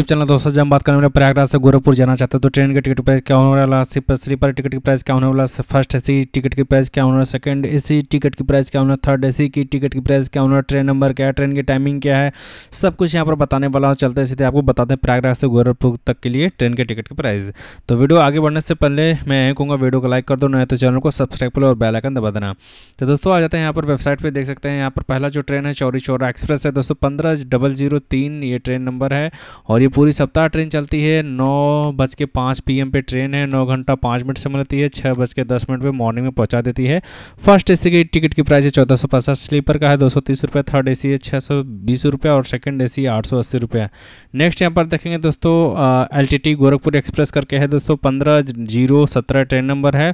YouTube channel दोस्तों जब हम बात करें प्रयागराज से गोरखपुर जाना चाहते हैं तो ट्रेन के टिकट प्राइस क्या होने वाला स्लीपर टिकट की प्राइस क्या होने वाला फर्स्ट एसी टिकट की प्राइस क्या होने वाला सेकंड एसी टिकट की प्राइस क्या होना थर्ड एसी की टिकट की प्राइस क्या वाला ट्रेन नंबर क्या है ट्रेन की टाइमिंग क्या है सब कुछ यहाँ पर बताने वाला हूँ चलते सीधे आपको बताते हैं प्रयागराज से गोरखपुर तक के लिए ट्रेन के टिकट की प्राइस तो वीडियो आगे बढ़ने से पहले मैं यही कहूँगा वीडियो को लाइक कर दो नए तो चैनल को सब्सक्राइब करो और बेलाइकन दबा देना तो दोस्तों आ जाते हैं यहाँ पर वेबसाइट पर देख सकते हैं यहाँ पर पहला जो ट्रेन है चौरी चौरा एक्सप्रेस है दोस्तों पंद्रह ये ट्रेन नंबर है और और ये पूरी सप्ताह ट्रेन चलती है नौ बज के पाँच पी पे ट्रेन है नौ घंटा पाँच मिनट से मिलती है छः बज के दस मिनट पर मॉर्निंग में पहुंचा देती है फर्स्ट ए की टिकट की प्राइस है चौदह सौ पचास स्लीपर का है दो सौ तीस रुपये थर्ड ए सी है छः सौ बीस रुपये और सेकेंड ए सी आठ सौ अस्सी रुपये नेक्स्ट यहाँ पर देखेंगे दोस्तों L T T Gorakhpur express करके है दोस्तों पंद्रह जीरो सत्रह ट्रेन नंबर है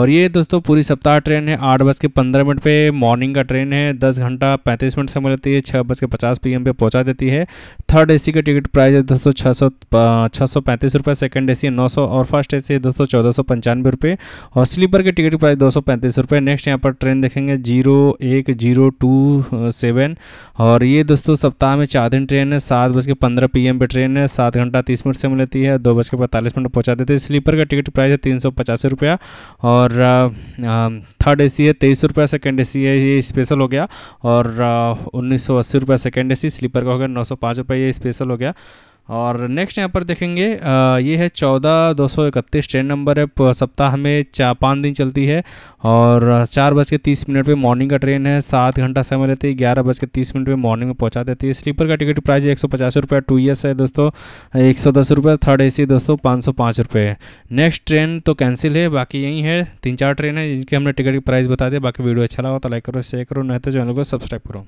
और ये दोस्तों पूरी सप्ताह ट्रेन है आठ बज के पंद्रह मिनट पे मॉर्निंग का ट्रेन है दस घंटा पैंतीस मिनट से मिलती है छः बज के पचास पी पे पहुंचा देती है थर्ड ए का टिकट प्राइस है दोस्तों छः सौ छः सौ पैंतीस रुपये सेकेंड ए सी नौ सौ और फर्स्ट ए सी दोस्तों चौदह सौ पंचानवे रुपये और स्लीपर के टिकट प्राइस दो सौ पैंतीस रुपये नेक्स्ट यहाँ पर ट्रेन देखेंगे जीरो एक जीरो टू सेवन और ये दोस्तों सप्ताह में चार दिन ट्रेन है सात बज के पंद्रह पी एम पर ट्रेन है सात घंटा तीस मिनट से मिलती है दो बज के पैंतालीस मिनट पहुँचा देते हैं स्लीपर का टिकट प्राइस है तीन सौ पचासी रुपया और थर्ड ए सी है तेईस सौ रुपया सेकेंड ए सी है ये स्पेशल हो गया और उन्नीस सौ अस्सी रुपया सेकेंड ए सी स्लीपर का हो गया नौ सौ पाँच रुपये ये स्पेशल हो गया और नेक्स्ट यहाँ पर देखेंगे ये है चौदह दो सौ इकतीस ट्रेन नंबर है सप्ताह में चार पाँच दिन चलती है और चार बज के तीस मिनट पे मॉर्निंग का ट्रेन है सात घंटा समय लेती है ग्यारह बज के तीस मिनट पे मॉर्निंग में पहुँचा देती है स्लीपर का टिकट प्राइस एक सौ पचास रुपये टू ईयर्स है दोस्तों एक सौ दस रुपये थर्ड ए सी दोस्तों पाँच सौ पाँच रुपये नेक्स्ट ट्रेन तो कैंसिल है बाकी यही है तीन चार ट्रेन है जिनके हमने टिकट की प्राइस बता दिया बाकी वीडियो अच्छा लगा तो लाइक करो शेयर करो नहीं तो चैनल को सब्सक्राइब करो